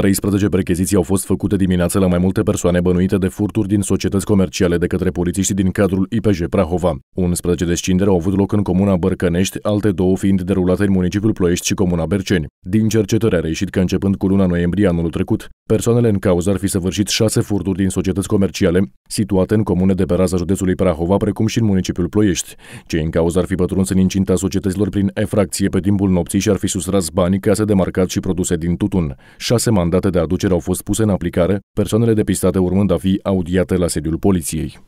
13 percheziții au fost făcute dimineața la mai multe persoane bănuite de furturi din societăți comerciale de către polițiștii din cadrul IPJ Prahova. 11 descindere au avut loc în comuna Bărcănești, alte două fiind derulate în municipiul Ploiești și comuna Berceni. Din cercetări a reieșit că începând cu luna noiembrie anul trecut, persoanele în cauză ar fi săvârșit șase furturi din societăți comerciale situate în comune de pe raza județului Prahova, precum și în municipiul Ploiești. Cei în cauză ar fi pătruns în incinta societăților prin efracție pe timpul nopții și ar fi sustras bani, case de marcat și produse din tutun. Șase mandate de aducere au fost puse în aplicare, persoanele depistate urmând a fi audiate la sediul poliției.